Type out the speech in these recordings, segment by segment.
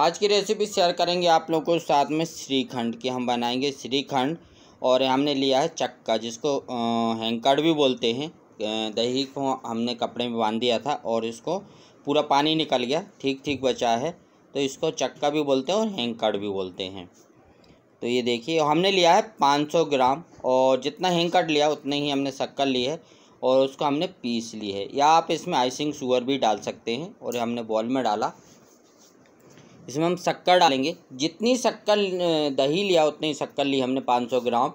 आज की recipe share करेंगे आप लोग को साथ में श्रीखंड की हम बनाएंगे श्रीखंड और हमने लिया है चक्का जिसको हैंकड़ भी बोलते हैं दही को हमने कपड़े में बांध दिया था और इसको पूरा पानी निकल गया ठीक ठीक बचा है तो इसको चक्का भी बोलते हैं और हैंकड़ भी बोलते हैं तो ये देखिए हमने लिया है पाँच ग्राम और जितना हैंकड़ लिया उतने ही हमने शक्कर ली है और उसको हमने पीस ली है या आप इसमें आइसिंग शुगर भी डाल सकते हैं और हमने बॉल में डाला इसमें हम शक्कर डालेंगे जितनी शक्कर दही लिया उतनी शक्कर ली हमने 500 ग्राम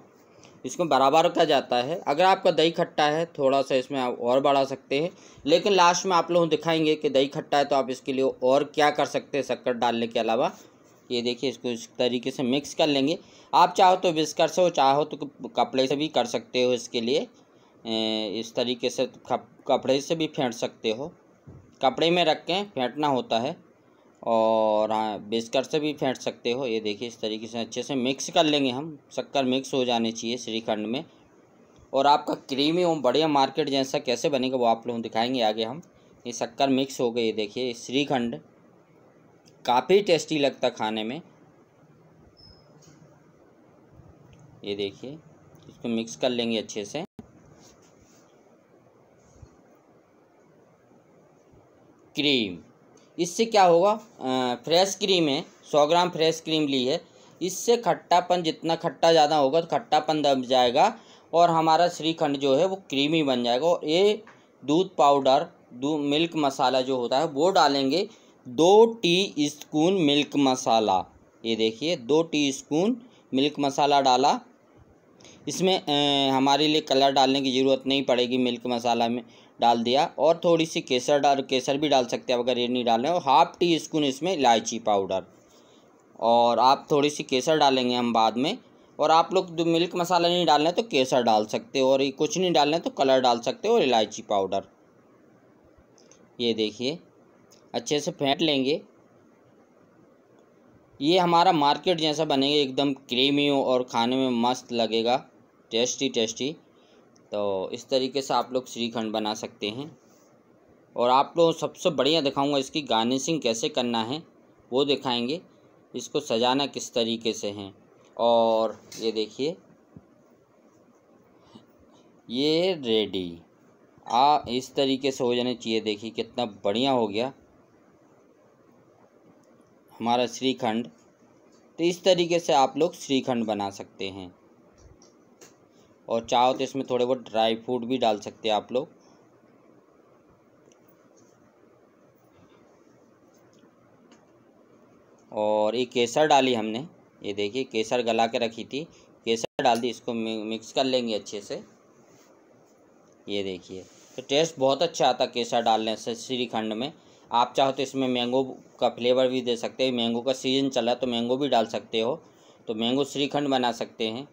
इसको बराबर का जाता है अगर आपका दही खट्टा है थोड़ा सा इसमें आप और बढ़ा सकते हैं लेकिन लास्ट में आप लोगों दिखाएंगे कि दही खट्टा है तो आप इसके लिए और क्या कर सकते हैं शक्कर डालने के अलावा ये देखिए इसको इस तरीके से मिक्स कर लेंगे आप चाहो तो बिस्कर से हो चाहो तो कपड़े से भी कर सकते हो इसके लिए इस तरीके से कपड़े से भी फेंट सकते हो कपड़े में रख के फेंटना होता है और हाँ, बेचकर से भी फेंट सकते हो ये देखिए इस तरीके से अच्छे से मिक्स कर लेंगे हम शक्कर मिक्स हो जाने चाहिए श्रीखंड में और आपका क्रीमी एवं बढ़िया मार्केट जैसा कैसे बनेगा वो आप लोगों दिखाएंगे आगे हम ये शक्कर मिक्स हो गई देखिए श्रीखंड काफ़ी टेस्टी लगता खाने में ये देखिए इसको मिक्स कर लेंगे अच्छे से क्रीम इससे क्या होगा फ्रेश क्रीम है सौ ग्राम फ्रेश क्रीम ली है इससे खट्टापन जितना खट्टा ज़्यादा होगा तो खट्टापन दब जाएगा और हमारा श्रीखंड जो है वो क्रीमी बन जाएगा और ये दूध पाउडर दूध मिल्क मसाला जो होता है वो डालेंगे दो टी स्पून मिल्क मसाला ये देखिए दो टी स्पून मिल्क मसाला डाला इसमें ए, हमारे लिए कलर डालने की ज़रूरत नहीं पड़ेगी मिल्क मसाला में डाल दिया और थोड़ी सी केसर डाल केसर भी डाल सकते हैं अगर ये नहीं डालें और हाफ़ टी स्पून इसमें इलायची पाउडर और आप थोड़ी सी केसर डालेंगे हम बाद में और आप लोग जो मिल्क मसाला नहीं डालना है तो केसर डाल सकते हो और ये कुछ नहीं डालना है तो कलर डाल सकते हो और इलायची पाउडर ये देखिए अच्छे से फेंट लेंगे ये हमारा मार्केट जैसा बनेगा एकदम क्रीमी और खाने में मस्त लगेगा टेस्टी टेस्टी तो इस तरीके से आप लोग श्रीखंड बना सकते हैं और आप लोग सबसे बढ़िया दिखाऊंगा इसकी गार्निशिंग कैसे करना है वो दिखाएंगे इसको सजाना किस तरीके से है और ये देखिए ये रेडी आ इस तरीके से हो जाने चाहिए देखिए कितना बढ़िया हो गया हमारा श्रीखंड तो इस तरीके से आप लोग श्रीखंड बना सकते हैं और चाहो तो इसमें थोड़े बहुत ड्राई फ्रूट भी डाल सकते हैं आप लोग और ये केसर डाली हमने ये देखिए केसर गला के रखी थी केसर डाल दी इसको मिक्स कर लेंगे अच्छे से ये देखिए तो टेस्ट बहुत अच्छा आता केसर डालने से श्रीखंड में आप चाहो तो इसमें मैंगो का फ्लेवर भी दे सकते हैं मैंगो का सीजन चला तो मैंगो भी डाल सकते हो तो मैंगो श्रीखंड बना सकते हैं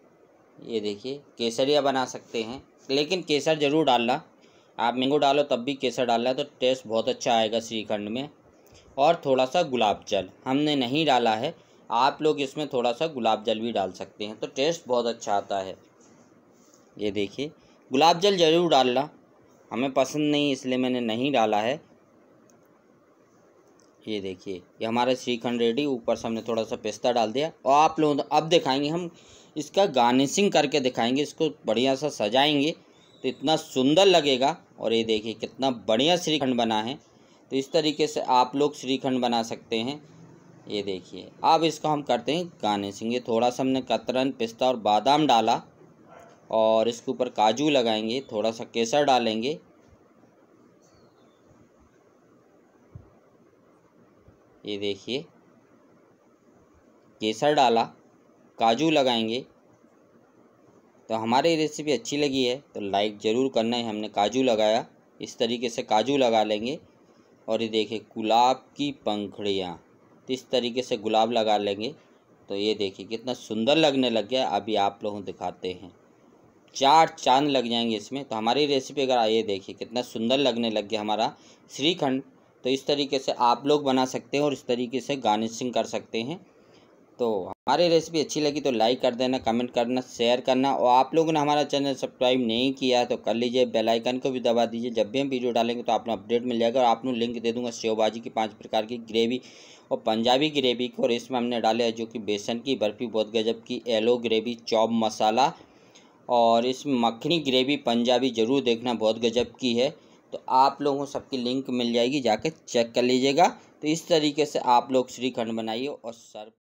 ये देखिए केसरिया बना सकते हैं लेकिन केसर ज़रूर डालना आप मैंगो डालो तब भी केसर डालना है तो टेस्ट बहुत अच्छा आएगा श्रीखंड में और थोड़ा सा गुलाब जल हमने नहीं डाला है आप लोग इसमें थोड़ा सा गुलाब जल भी डाल सकते हैं तो टेस्ट बहुत अच्छा आता है ये देखिए गुलाब जल ज़रूर डालना हमें पसंद नहीं इसलिए मैंने नहीं डाला है ये देखिए ये हमारा श्रीखंड रेडी ऊपर से हमने थोड़ा सा पिस्ता डाल दिया और आप लोगों अब दिखाएंगे हम इसका गार्निशिंग करके दिखाएंगे इसको बढ़िया सा सजाएंगे तो इतना सुंदर लगेगा और ये देखिए कितना बढ़िया श्रीखंड बना है तो इस तरीके से आप लोग श्रीखंड बना सकते हैं ये देखिए अब इसको हम करते हैं गार्निशिंग ये थोड़ा सा हमने कतरन पिस्ता और बादाम डाला और इसके ऊपर काजू लगाएंगे थोड़ा सा केसर डालेंगे ये देखिए केसर डाला काजू लगाएंगे तो हमारी रेसिपी अच्छी लगी है तो लाइक ज़रूर करना है हमने काजू लगाया इस तरीके से काजू लगा लेंगे और ये देखिए गुलाब की पंखड़ियाँ तो इस तरीके से गुलाब लगा लेंगे तो ये देखिए कितना सुंदर लगने लग गया अभी आप लोगों दिखाते हैं चार चांद लग जाएंगे इसमें तो हमारी रेसिपी अगर ये देखिए कितना सुंदर लगने लग गया हमारा श्रीखंड तो इस तरीके से आप लोग बना सकते हैं और इस तरीके से गार्निशिंग कर सकते हैं तो हमारी रेसिपी अच्छी लगी तो लाइक कर देना कमेंट करना शेयर करना और आप लोगों ने हमारा चैनल सब्सक्राइब नहीं किया है तो कर लीजिए बेल आइकन को भी दबा दीजिए जब भी हम वीडियो डालेंगे तो आपको अपडेट मिल जाएगा और लोग लिंक दे दूंगा भाजी की पांच प्रकार की ग्रेवी और पंजाबी ग्रेवी की और इसमें हमने डाले जो कि बेसन की बर्फ़ी बहुत गजब की एलो ग्रेवी चौब मसाला और इसमें मखनी ग्रेवी पंजाबी ज़रूर देखना बहुत गजब की है तो आप लोगों सबकी लिंक मिल जाएगी जाके चेक कर लीजिएगा तो इस तरीके से आप लोग श्रीखंड बनाइए और सर्व